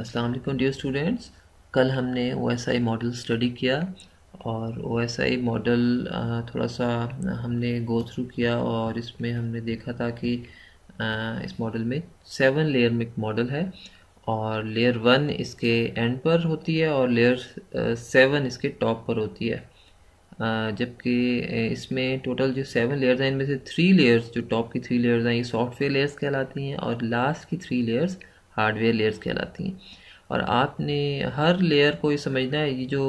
अस्सलाम वालेकुम dear students कल हमने ओ मॉडल स्टडी किया और ओ मॉडल थोड़ा सा हमने गो थ्रू किया और इसमें हमने देखा था कि इस मॉडल में सेवन लेयर में मॉडल है और लेयर वन इसके एंड पर होती है और लेयर सेवन इसके टॉप पर होती है जबकि इसमें टोटल जो सेवन लेयर्स हैं इनमें से थ्री लेयर्स जो टॉप की थ्री लेयर्स हैं ये सॉफ्टवेयर लेयर्स कहलाती हैं और लास्ट की थ्री लेयर्स हार्डवेयर लेयर्स कहलाती हैं और आपने हर लेयर को ये समझना है ये जो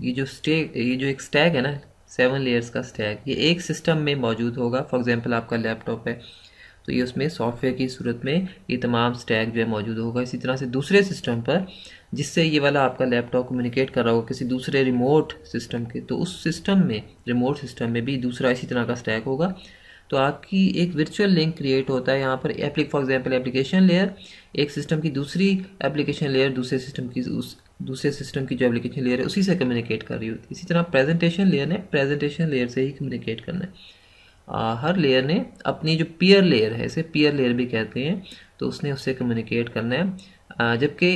ये जो स्टेक ये जो एक स्टैग है ना सेवन लेयर्स का स्टैग ये एक सिस्टम में मौजूद होगा फॉर एग्ज़ाम्पल आपका लैपटॉप है तो ये उसमें सॉफ्टवेयर की सूरत में ये तमाम स्टैग जो है मौजूद होगा इसी तरह से दूसरे सिस्टम पर जिससे ये वाला आपका लैपटॉप कम्युनिकेट कर रहा होगा किसी दूसरे रिमोट सिस्टम के तो उस सिस्टम में रिमोट सिस्टम में भी दूसरा इसी तरह का स्टैग होगा तो आपकी एक वर्चुअल लिंक क्रिएट होता है यहाँ पर एप्लिक फॉर एग्जाम्पल एप्लीकेशन लेयर एक सिस्टम की दूसरी एप्लीकेशन लेयर दूसरे सिस्टम की उस दूसरे सिस्टम की जो एप्लीकेशन लेयर है उसी से कम्युनिकेट कर रही होती है इसी तरह प्रेजेंटेशन लेयर ने प्रेजेंटेशन लेयर से ही कम्युनिकेट करना है आ, हर लेयर ने अपनी जो पीयर लेयर है इसे पीयर लेयर भी कहते हैं तो उसने उससे कम्युनिकेट करना है जबकि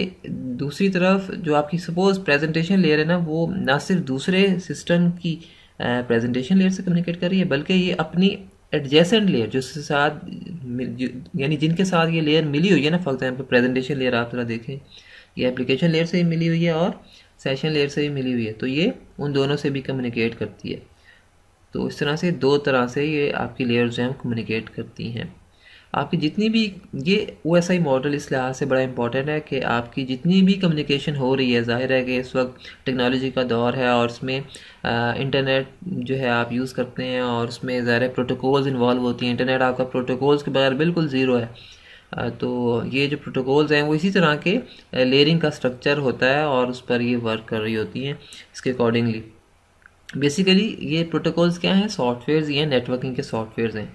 दूसरी तरफ जो आपकी सपोज प्रेजेंटेशन लेयर है ना वो ना सिर्फ दूसरे सिस्टम की प्रेजेंटेशन लेयर से कम्युनिकेट कर रही है बल्कि ये अपनी एडजेसेंट लेयर जिसके साथ यानी जिनके साथ ये लेयर मिली हुई है ना फॉर एग्जाम्पल प्रेजेंटेशन लेयर आप जरा देखें ये एप्लीकेशन लेयर से भी मिली हुई है और सेशन लेयर से भी मिली हुई है तो ये उन दोनों से भी कम्युनिकेट करती है तो इस तरह से दो तरह से ये आपकी लेयर्स जो हैं कम्युनिकेट करती हैं आपकी जितनी भी ये ओ एस आई मॉडल इस लिहाज से बड़ा इंपॉर्टेंट है कि आपकी जितनी भी कम्युनिकेशन हो रही है जाहिर है कि इस वक्त टेक्नोलॉजी का दौर है और उसमें इंटरनेट जो है आप यूज़ करते हैं और उसमें ज़ाहिर प्रोटोकॉल्स इन्वॉल्व होती हैं इंटरनेट आपका प्रोटोकॉल्स के बगैर बिल्कुल ज़ीरो है तो ये जो प्रोटोकॉल्स हैं वो इसी तरह के लेयरिंग का स्ट्रक्चर होता है और उस पर ये वर्क कर रही होती हैं इसके अकॉर्डिंगली बेसिकली ये प्रोटोकॉल्स क्या हैं सॉफ्टवेयर्स ये नेटवर्किंग के सॉफ्टवेयर्स हैं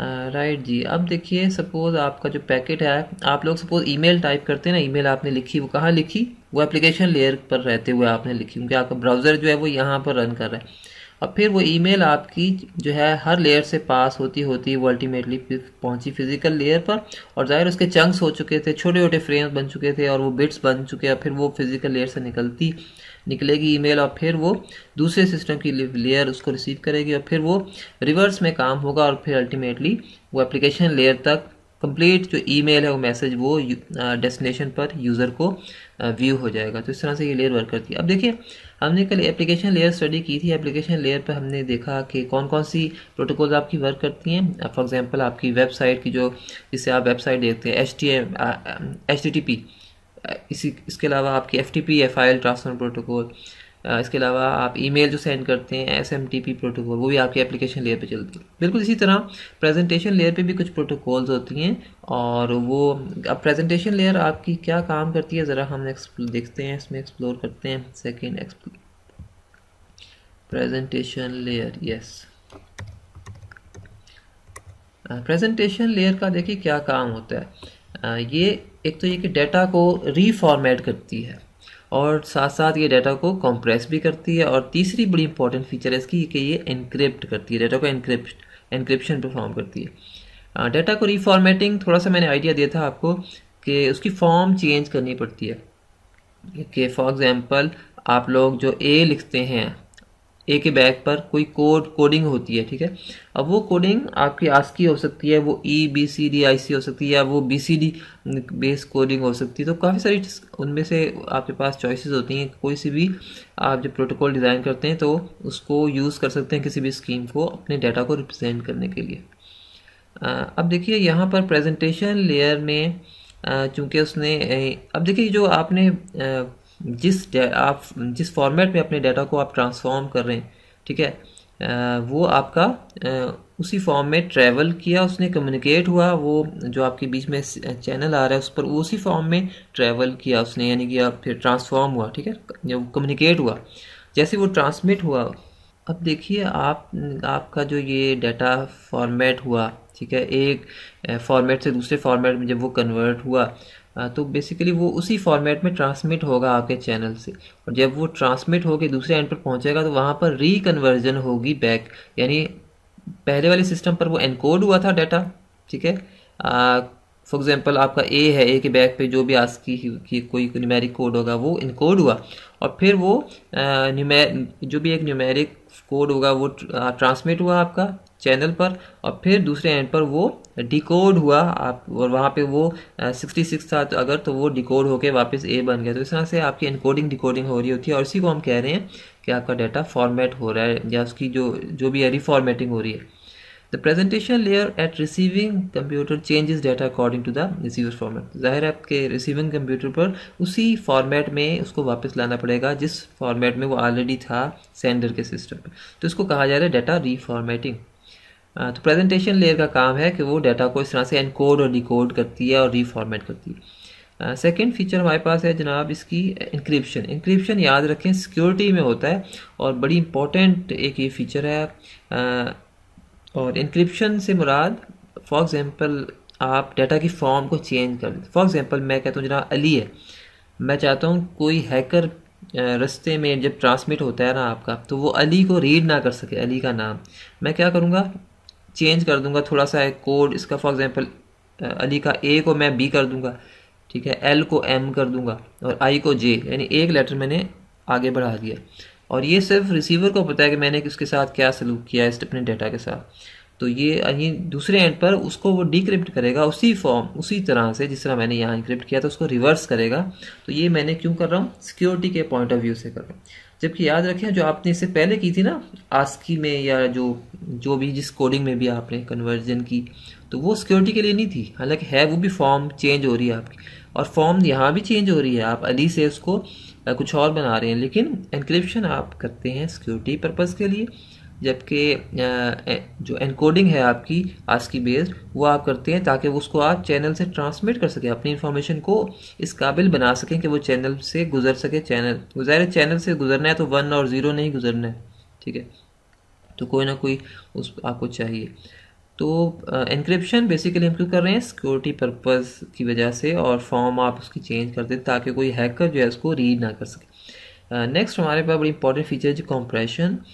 राइट जी अब देखिए सपोज़ आपका जो पैकेट है आप लोग सपोज़ ईमेल टाइप करते हैं ना ईमेल आपने लिखी वो कहाँ लिखी वो एप्लीकेशन लेयर पर रहते हुए आपने लिखी क्योंकि आपका ब्राउज़र जो है वो यहाँ पर रन कर रहा है अब फिर वो ईमेल आपकी जो है हर लेयर से पास होती होती वो अल्टीमेटली पहुंची फिजिकल लेयर पर और ज़ाहिर उसके चंक्स हो चुके थे छोटे छोटे फ्रेम्स बन चुके थे और वो बिट्स बन चुके हैं फिर वो फिजिकल लेयर से निकलती निकलेगी ईमेल और फिर वो दूसरे सिस्टम की लेयर उसको रिसीव करेगी और फिर वो रिवर्स में काम होगा और फिर अल्टीमेटली वो एप्लीकेशन लेयर तक कंप्लीट जो ईमेल है वो मैसेज वो डेस्टिनेशन पर यूज़र को व्यू हो जाएगा तो इस तरह से ये लेयर वर्क करती है अब देखिए हमने कल एप्लीकेशन लेयर स्टडी की थी एप्लीकेशन लेयर पर हमने देखा कि कौन कौन सी प्रोटोकॉल्स आपकी वर्क करती हैं फॉर एग्जांपल आपकी वेबसाइट की जो जिसे आप वेबसाइट देखते हैं H T M H T P इसी इसके अलावा आपकी एफ टी पी है फाइल ट्रांसफर प्रोटोकॉल इसके अलावा आप ईमेल जो सेंड करते हैं S M T P protocol वो भी आपकी एप्लीकेशन लेयर पे चलती है बिल्कुल इसी तरह प्रेजेंटेशन लेयर पे भी कुछ प्रोटोकॉल्स होती हैं और वो अब प्रेजेंटेशन लेयर आपकी क्या काम करती है ज़रा हम देखते हैं इसमें एक्सप्लोर करते हैं second explore presentation layer yes presentation layer का देखिए क्या काम होता है ये एक तो ये कि डेटा को रीफॉर्मेट करती है और साथ साथ ये डेटा को कंप्रेस भी करती है और तीसरी बड़ी इंपॉर्टेंट फीचर है इसकी कि ये इनक्रिप्ट करती है डेटा को इनक्रिप्ट इनक्रिप्शन परफॉर्म करती है डेटा को रीफॉर्मेटिंग थोड़ा सा मैंने आइडिया दिया था आपको कि उसकी फॉर्म चेंज करनी पड़ती है कि फॉर एग्ज़ाम्पल आप लोग जो ए लिखते हैं ए के बैक पर कोई कोड कोडिंग होती है ठीक है अब वो कोडिंग आपकी आस की हो सकती है वो E B C D I सी हो सकती है या वो B C D base coding हो सकती है तो काफ़ी सारी उनमें से आपके पास चॉइसेस होती हैं कोई सी भी आप जब प्रोटोकॉल डिज़ाइन करते हैं तो उसको यूज़ कर सकते हैं किसी भी स्कीम को अपने डाटा को रिप्रजेंट करने के लिए अब देखिए यहाँ पर प्रेजेंटेशन लेयर में चूँकि उसने अब देखिए जो आपने जिस आप जिस फॉर्मेट में अपने डाटा को आप ट्रांसफॉर्म कर रहे हैं ठीक है आ, वो आपका आ, उसी फॉर्म में ट्रैवल किया उसने कम्युनिकेट हुआ वो जो आपके बीच में चैनल आ रहा है उस पर उसी फॉर्म में ट्रैवल किया उसने यानी कि आप फिर ट्रांसफॉर्म हुआ ठीक है जब कम्युनिकेट हुआ जैसे वो ट्रांसमिट हुआ अब देखिए आप आपका जो ये डाटा फॉर्मेट हुआ ठीक है एक फॉर्मेट से दूसरे फॉर्मेट में जब वो कन्वर्ट हुआ तो बेसिकली वो उसी फॉर्मेट में ट्रांसमिट होगा आपके चैनल से और जब वो ट्रांसमिट होकर दूसरे एंड पर पहुंचेगा तो वहाँ पर रीकन्वर्जन होगी बैक यानी पहले वाले सिस्टम पर वो एनकोड हुआ था डाटा ठीक है फॉर एग्जाम्पल आपका ए है ए के बैक पे जो भी आज की, की कोई न्यूमेरिक कोड होगा वो इनकोड हुआ और फिर वो न्यूमे जो भी एक न्यूमेरिक कोड होगा वो ट्रांसमिट हुआ आपका चैनल पर और फिर दूसरे एंड पर वो डिकोड हुआ आप और वहाँ पे वो सिक्सटी सिक्स था तो अगर तो वो डिकोड होके वापस ए बन गया तो इस तरह से आपकी इनकोडिंग डिकोडिंग हो रही होती है और इसी को हम कह रहे हैं कि आपका डाटा फॉर्मेट हो रहा है या उसकी जो जो भी है रिफॉर्मेटिंग हो रही है the presentation layer at receiving computer changes data according to the receiver format जाहिर है आपके रिसीविंग कंप्यूटर पर उसी फॉर्मेट में उसको वापस लाना पड़ेगा जिस फॉर्मेट में वो ऑलरेडी था सेंडर के सिस्टम पर तो इसको कहा जा रहा है डाटा रीफॉर्मेटिंग हाँ, तो प्रेजेंटेशन लेयर का काम है कि वो डाटा को इस तरह से एनकोड और डिकोड करती है और रीफॉर्मेट करती है सेकेंड हाँ, फीचर हमारे पास है जनाब इसकी इंक्रिप्शन इंक्रिप्शन याद रखें सिक्योरिटी में होता है और बड़ी इंपॉर्टेंट एक ये फीचर है uh, और इंक्रिप्शन से मुराद फॉर एग्ज़ाम्पल आप डाटा की फॉर्म को चेंज कर दें फॉर एग्ज़ाम्पल मैं कहता हूँ जनाब अली है मैं चाहता हूँ कोई हैकर रस्ते में जब ट्रांसमिट होता है ना आपका तो वो अली को रीड ना कर सके अली का नाम मैं क्या करूँगा चेंज कर दूंगा थोड़ा सा कोड इसका फॉर एग्जांपल अली का ए को मैं बी कर दूंगा ठीक है एल को एम कर दूंगा और आई को जे यानी एक लेटर मैंने आगे बढ़ा दिया और ये सिर्फ रिसीवर को पता है कि मैंने उसके साथ क्या सलूक किया है अपने डेटा के साथ तो ये यहीं दूसरे एंड पर उसको वो डिक्रिप्ट करेगा उसी फॉर्म उसी तरह से जिस तरह मैंने यहाँ इंक्रिप्ट किया था उसको रिवर्स करेगा तो ये मैंने क्यों कर रहा हूँ सिक्योरिटी के पॉइंट ऑफ व्यू से कर रहा हूँ जबकि याद रखें जो आपने इससे पहले की थी ना आस्की में या जो जो भी जिस कोडिंग में भी आपने कन्वर्जन की तो वो सिक्योरिटी के लिए नहीं थी हालांकि है वो भी फॉर्म चेंज हो रही है आपकी और फॉर्म यहाँ भी चेंज हो रही है आप अली से उसको कुछ और बना रहे हैं लेकिन इनक्रिप्शन आप करते हैं सिक्योरिटी पर्पज़ के लिए जबकि जो एनकोडिंग है आपकी की बेस्ड वो आप करते हैं ताकि उसको आप चैनल से ट्रांसमिट कर सकें अपनी इन्फॉर्मेशन को इस काबिल बना सकें कि वो चैनल से गुजर सके चैनल गुजार चैनल से गुजरना है तो वन और ज़ीरो नहीं गुजरना है ठीक है तो कोई ना कोई उस आपको चाहिए तो इनक्रिप्शन बेसिकली हम क्यों कर रहे हैं सिक्योरिटी पर्पज़ की वजह से और फॉर्म आप उसकी चेंज कर दें ताकि कोई हैकर जो है उसको रीड ना कर सके नेक्स्ट uh, हमारे पास बड़ी इंपॉर्टेंट फीचर है जो कंप्रेशन uh,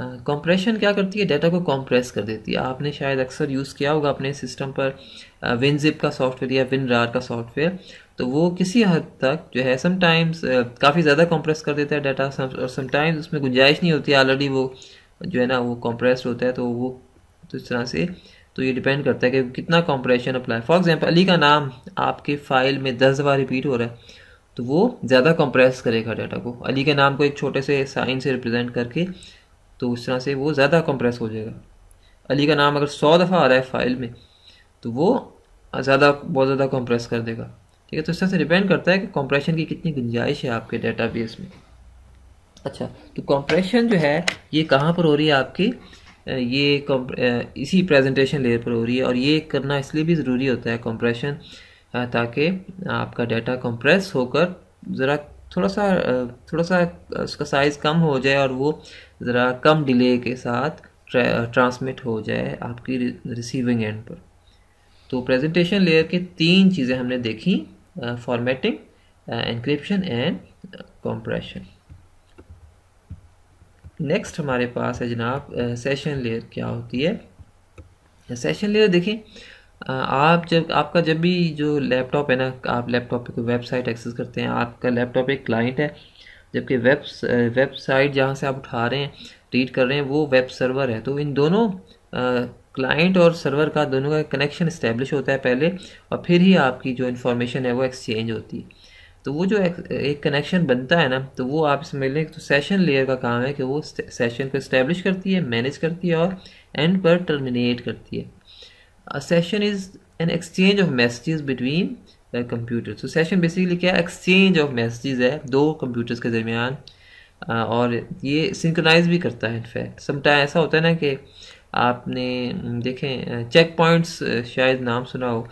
कंप्रेशन uh, क्या करती है डाटा को कंप्रेस कर देती है आपने शायद अक्सर यूज़ किया होगा अपने सिस्टम पर विनजिप uh, का सॉफ्टवेयर या रार का सॉफ्टवेयर तो वो किसी हद तक जो है समटाइम्स uh, काफ़ी ज़्यादा कंप्रेस कर देता है डाटा और समटाइम्स उसमें गुंजाइश नहीं होती है ऑलरेडी वो जो है ना वो कॉम्प्रेस होता है तो वो तो इस तरह से तो ये डिपेंड करता है कि कितना compression apply for example Ali का नाम आपके फाइल में दस बार रिपीट हो रहा है तो वो ज़्यादा कंप्रेस करेगा डाटा को अली के नाम को एक छोटे से साइन से रिप्रेजेंट करके तो उस तरह से वो ज़्यादा कंप्रेस हो जाएगा अली का नाम अगर सौ दफ़ा आ रहा है फाइल में तो वो ज़्यादा बहुत ज़्यादा कंप्रेस कर देगा ठीक है तो इस तरह से डिपेंड करता है कि कंप्रेशन की कितनी गुंजाइश है आपके बेस में अच्छा तो कंप्रेशन जो है ये कहाँ पर हो रही है आपकी ये इसी प्रेजेंटेशन लेयर पर हो रही है और ये करना इसलिए भी ज़रूरी होता है कंप्रेशन ताकि आपका डाटा कंप्रेस होकर ज़रा थोड़ा सा थोड़ा सा उसका साइज़ कम हो जाए और वो જરા કમ ડિલે કે સાથ ટ્રાન્સમિટ હો જાય આપકી રીસીવિંગ એન્ડ પર તો પ્રેઝન્ટેશન લેયર કે તીન ચીજે હમને દેખી formatting encryption and compression next હમારે પાસ હે જનાબ સેશન લેયર ક્યા હોતી હે ય સેશન લેયર દેખે આપ આપકા જબ ભી જો લેપટોપ હે ના આપ લેપટોપ પે વેબસાઈટ એક્સેસ કરતે હે આપકા લેપટોપ એક ક્લાયન્ટ હે जबकि वेब वेबसाइट uh, जहाँ से आप उठा रहे हैं रीड कर रहे हैं वो वेब सर्वर है तो इन दोनों क्लाइंट uh, और सर्वर का दोनों का कनेक्शन इस्टेब्लिश होता है पहले और फिर ही आपकी जो इन्फॉर्मेशन है वो एक्सचेंज होती है तो वो जो एक, एक कनेक्शन बनता है ना तो वो आप समझ लें तो सेशन लेयर का काम है कि वो सेशन को इस्टेब्लिश करती है मैनेज करती है और एंड पर टर्मिनेट करती है session is an exchange of messages between computer so session basically क्या एक्सचेंज ऑफ मैसेजेस है दो कंप्यूटर्स के दरमियान और ये सिंक्रोनाइज भी करता है इनफैक्ट समटा ऐसा होता है ना कि आपने देखें चेक पॉइंट्स शायद नाम सुना हो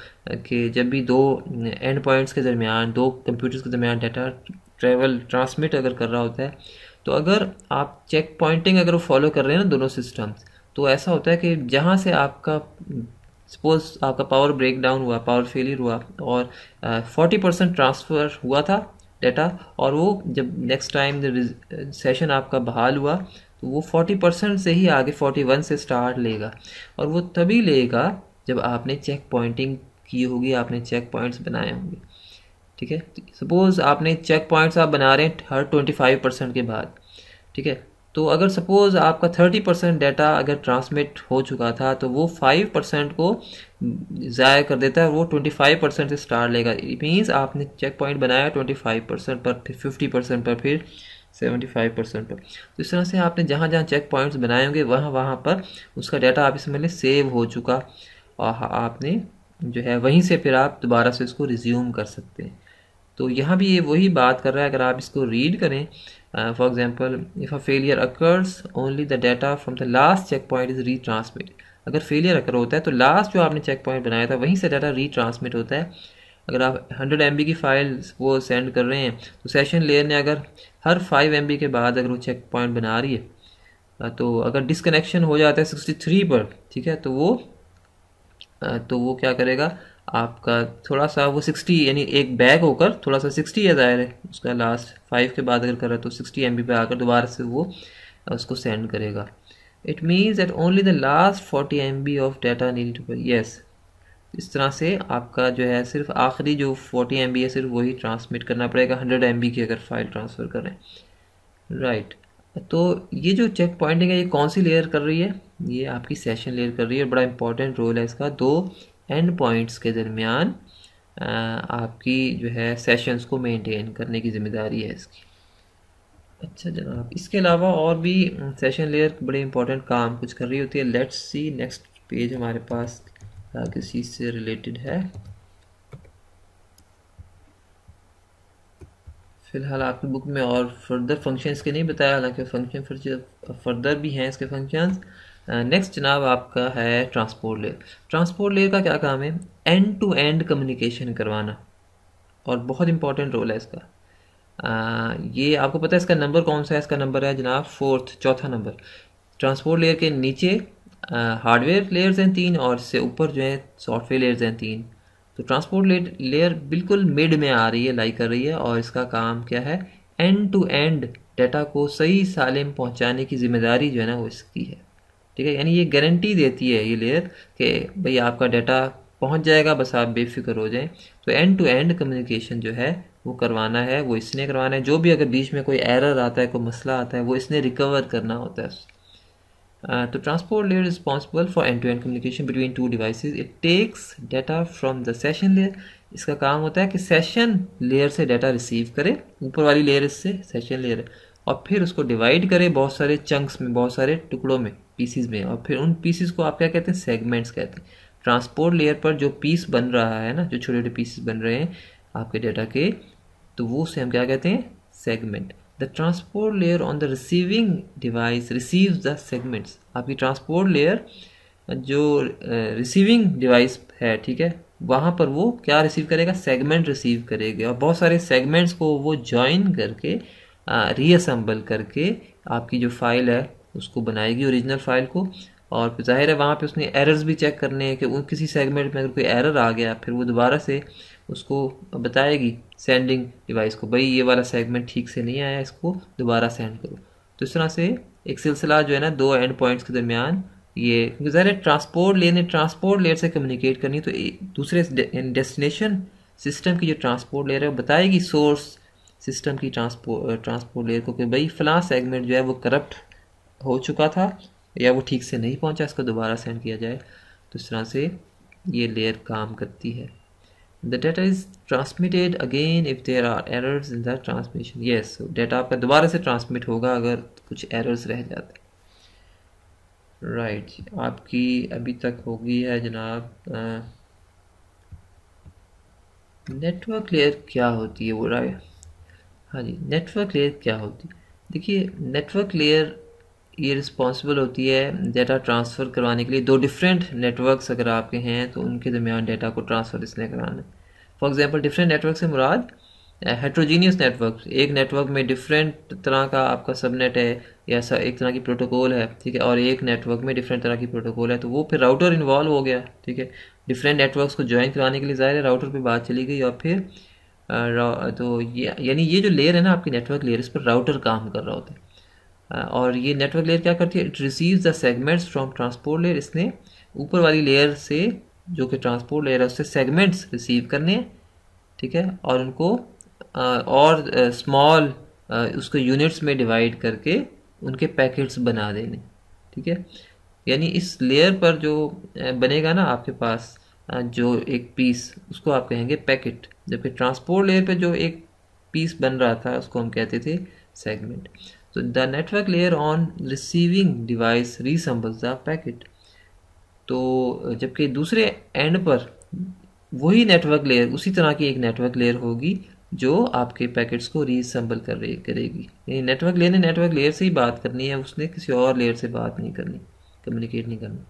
कि जब भी दो एंड पॉइंट्स के दरमियान दो कंप्यूटर्स के दरमियान डाटा ट्रेवल ट्रांसमिट अगर कर रहा होता है तो अगर आप चेक पॉइंटिंग अगर वो फॉलो कर रहे हैं ना दोनों सिस्टम्स तो ऐसा होता है कि जहाँ से आपका सपोज आपका पावर ब्रेक डाउन हुआ पावर फेलियर हुआ और फोर्टी परसेंट ट्रांसफ़र हुआ था डेटा और वो जब नेक्स्ट टाइम सेशन आपका बहाल हुआ तो वो फोर्टी परसेंट से ही आगे फोर्टी वन से स्टार्ट लेगा और वो तभी लेगा जब आपने चेक पॉइंटिंग की होगी आपने चेक पॉइंट्स बनाए होंगे ठीक है सपोज़ तो आपने चेक पॉइंट्स आप बना रहे हैं हर ट्वेंटी फाइव परसेंट के बाद ठीक है तो अगर सपोज़ आपका थर्टी परसेंट डाटा अगर ट्रांसमिट हो चुका था तो वो फाइव परसेंट को ज़ाया कर देता है वो ट्वेंटी फाइव परसेंट से स्टार लेगा मीन्स आपने चेक पॉइंट बनाया ट्वेंटी फाइव परसेंट पर फिर फिफ्टी परसेंट पर फिर सेवेंटी फाइव परसेंट पर तो इस तरह से आपने जहाँ जहाँ चेक पॉइंट्स बनाए होंगे वहाँ वहाँ पर उसका डाटा आप इसमें सेव हो चुका और आपने जो है वहीं से फिर आप दोबारा से इसको रिज्यूम कर सकते हैं तो यहाँ भी ये वही बात कर रहा है अगर आप इसको रीड करें Uh, for example, if a failure occurs, only the data from the last checkpoint is retransmitted. अगर फेलियर अकर होता है तो लास्ट जो आपने चेक पॉइंट बनाया था वहीं से डाटा रीट्रांसमिट होता है अगर आप 100 एम की फ़ाइल वो सेंड कर रहे हैं तो सेशन लेयर ने अगर हर 5 एम के बाद अगर वो चेक पॉइंट बना रही है तो अगर डिसकनेक्शन हो जाता है 63 पर ठीक है तो वो तो वो क्या करेगा आपका थोड़ा सा वो सिक्सटी यानी एक बैग होकर थोड़ा सा सिक्सटी है जाहिर है उसका लास्ट फाइव के बाद अगर कर रहा है तो सिक्सटी एम पे आकर दोबारा से वो उसको सेंड करेगा it means that only the last forty M B of data need to yes इस तरह से आपका जो है सिर्फ आखिरी जो फोर्टी एम बी है सिर्फ वही ट्रांसमिट करना पड़ेगा हंड्रेड एम बी की अगर फाइल ट्रांसफ़र करें राइट right. तो ये जो चेक पॉइंटिंग है ये कौन सी लेयर कर रही है ये आपकी सेशन लेयर कर रही है बड़ा इंपॉर्टेंट रोल है इसका दो एंड पॉइंट्स के दरमियान आपकी जो है सेशंस को मेंटेन करने की जिम्मेदारी है इसकी अच्छा जनाब इसके अलावा और भी सेशन लेयर बड़े इंपॉर्टेंट काम कुछ कर रही होती है लेट्स सी नेक्स्ट पेज हमारे पास किस चीज़ से रिलेटेड है फ़िलहाल आपके बुक में और फर्दर फंक्शंस के नहीं बताया हालांकि फंक्शन फर्दर भी हैं इसके फंक्शंस नेक्स्ट uh, जनाब आपका है ट्रांसपोर्ट लेयर ट्रांसपोर्ट लेयर का क्या काम है एंड टू एंड कम्युनिकेशन करवाना और बहुत इंपॉर्टेंट रोल है इसका आ, uh, ये आपको पता है इसका नंबर कौन सा है इसका नंबर है जनाब फोर्थ चौथा नंबर ट्रांसपोर्ट लेयर के नीचे हार्डवेयर uh, लेयर्स हैं तीन और इससे ऊपर जो है सॉफ्टवेयर लेयर्स हैं तीन तो ट्रांसपोर्ट लेयर बिल्कुल मिड में आ रही है लाई कर रही है और इसका काम क्या है एंड टू एंड डाटा को सही साले में पहुँचाने की जिम्मेदारी जो है ना वो इसकी है ठीक है यानी ये गारंटी देती है ये लेयर कि भाई आपका डाटा पहुंच जाएगा बस आप बेफिक्र हो जाएं तो एंड टू एंड कम्युनिकेशन जो है वो करवाना है वो इसने करवाना है जो भी अगर बीच में कोई एरर आता है कोई मसला आता है वो इसने रिकवर करना होता है तो transport layer responsible for end to end communication between two device it takes data from the session layer इसका काम होता है कि सेशन लेयर से डाटा रिसीव करे ऊपर वाली लेयर इससे सेशन लेयर और फिर उसको डिवाइड करे बहुत सारे चंक्स में बहुत सारे टुकड़ों में पीसीज में और फिर उन पीसीज को आप क्या कहते हैं सेगमेंट्स कहते हैं ट्रांसपोर्ट लेयर पर जो पीस बन रहा है ना जो छोटे छोटे पीसेस बन रहे हैं आपके डाटा के तो वो उसे हम क्या कहते हैं segment the transport layer on the receiving device receive the segments आपकी ट्रांसपोर्ट लेयर जो रिसीविंग uh, डिवाइस है ठीक है वहाँ पर वो क्या रिसीव करेगा सेगमेंट रिसीव करेगा और बहुत सारे सेगमेंट्स को वो जॉइन करके रीअसम्बल uh, करके आपकी जो फाइल है उसको बनाएगी ओरिजिनल फाइल को और फिर जाहिर है वहाँ पे उसने एरर्स भी चेक करने हैं कि उन किसी सेगमेंट में अगर कोई एरर आ गया फिर वो दोबारा से उसको बताएगी सेंडिंग डिवाइस को भाई ये वाला सेगमेंट ठीक से नहीं आया इसको दोबारा सेंड करो तो इस तरह से एक सिलसिला जो है ना दो एंड पॉइंट्स के दरमियान ये क्योंकि ज़ाहिर ट्रांसपोर्ट लेयर ने ट्रांसपोर्ट लेयर से कम्युनिकेट करनी तो दूसरे डेस्टिनेशन सिस्टम की जो ट्रांसपोर्ट लेयर है वो बताएगी सोर्स सिस्टम की ट्रांसपोर्ट ट्रांसपोर्ट लेयर को कि भाई फ़लाँ सेगमेंट जो है वो करप्ट हो चुका था या वो ठीक से नहीं पहुंचा इसको दोबारा सेंड किया जाए तो इस तरह से ये लेयर काम करती है the data is transmitted again if there are errors in the transmission yes data आपका दोबारा से ट्रांसमिट होगा अगर कुछ एरर्स रह जाते राइट right. आपकी अभी तक होगी है जनाब नेटवर्क लेयर क्या होती है वो राइट हाँ जी नेटवर्क लेयर क्या होती है देखिए नेटवर्क लेयर ये रिस्पॉन्सिबल होती है डेटा ट्रांसफ़र करवाने के लिए दो डिफरेंट नेटवर्क्स अगर आपके हैं तो उनके दरमियान डेटा को ट्रांसफ़र इसलिए कराना फॉर एग्जांपल डिफरेंट नेटवर्क से मुराद हेट्रोजीनियस नेटवर्क एक नेटवर्क में डिफरेंट तरह का आपका सबनेट है या सा एक तरह की प्रोटोकॉल है ठीक है और एक नेटवर्क में डिफरेंट तरह की प्रोटोकॉल है तो वो फिर राउटर इन्वॉल्व हो गया ठीक है डिफरेंट नेटवर्क्स को ज्वाइन कराने के लिए ज़ाहिर है राउटर पर बात चली गई और फिर तो ये यानी ये जो लेयर है ना आपकी नेटवर्क लेयर इस पर राउटर काम कर रहा होता है और ये नेटवर्क लेयर क्या करती है it receives the segments from transport layer इसने ऊपर वाली लेयर से जो कि ट्रांसपोर्ट लेयर है उससे सेगमेंट्स रिसीव करने ठीक है और उनको और स्मॉल उसको यूनिट्स में डिवाइड करके उनके पैकेट्स बना देने ठीक है यानी इस लेयर पर जो बनेगा ना आपके पास जो एक पीस उसको आप कहेंगे पैकेट जबकि ट्रांसपोर्ट लेयर पर जो एक पीस बन रहा था उसको हम कहते थे segment So the network layer on receiving device resembles the packet. तो जबकि दूसरे एंड पर वही नेटवर्क लेयर उसी तरह की एक नेटवर्क लेयर होगी जो आपके पैकेट्स को रीसम्बल कर रही करेगी यानी नेटवर्क लेयर ने नेटवर्क लेयर से ही बात करनी है उसने किसी और लेयर से बात नहीं करनी कम्युनिकेट नहीं करना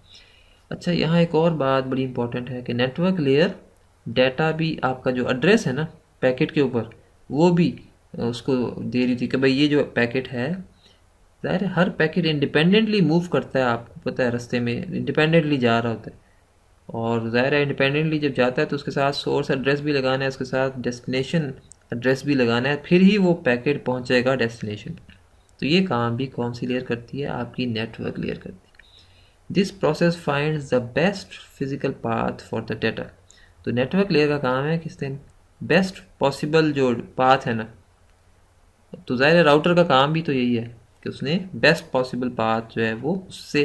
अच्छा यहाँ एक और बात बड़ी इंपॉर्टेंट है कि नेटवर्क लेयर डाटा भी आपका जो एड्रेस है ना पैकेट के ऊपर वो भी उसको दे रही थी कि भाई ये जो पैकेट है ज़ाहिर हर पैकेट इंडिपेंडेंटली मूव करता है आपको पता है रस्ते में इंडिपेंडेंटली जा रहा होता है और ज़ाहिर है इंडिपेंडेंटली जब जाता है तो उसके साथ सोर्स एड्रेस भी लगाना है उसके साथ डेस्टिनेशन एड्रेस भी लगाना है फिर ही वो पैकेट पहुँचेगा डेस्टिनेशन तो ये काम भी कौन सी लेयर करती है आपकी नेटवर्क लेयर करती है this process find the best physical path for the data तो नेटवर्क लेयर का काम है किस दिन बेस्ट पॉसिबल जो पाथ है ना तो ज़ाहिर राउटर का काम भी तो यही है कि उसने बेस्ट पॉसिबल पाथ जो है वो उससे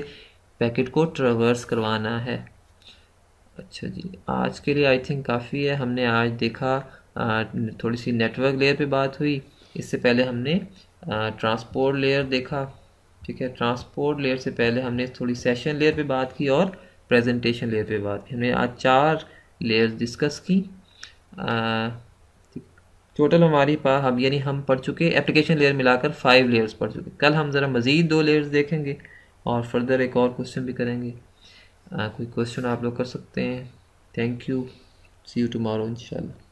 पैकेट को ट्रवर्स करवाना है अच्छा जी आज के लिए आई थिंक काफ़ी है हमने आज देखा थोड़ी सी नेटवर्क लेयर पे बात हुई इससे पहले हमने ट्रांसपोर्ट लेयर देखा ठीक है ट्रांसपोर्ट लेयर से पहले हमने थोड़ी सेशन लेयर पे बात की और प्रेजेंटेशन लेयर पे बात की हमने आज चार लेयर्स डिस्कस की आ, टोटल हमारी पा हम यानी हम पढ़ चुके एप्लीकेशन लेयर मिलाकर फाइव लेयर्स पढ़ चुके कल हम ज़रा मज़ीद दो लेयर्स देखेंगे और फर्दर एक और क्वेश्चन भी करेंगे आ, कोई क्वेश्चन आप लोग कर सकते हैं thank you see you tomorrow इंशाल्लाह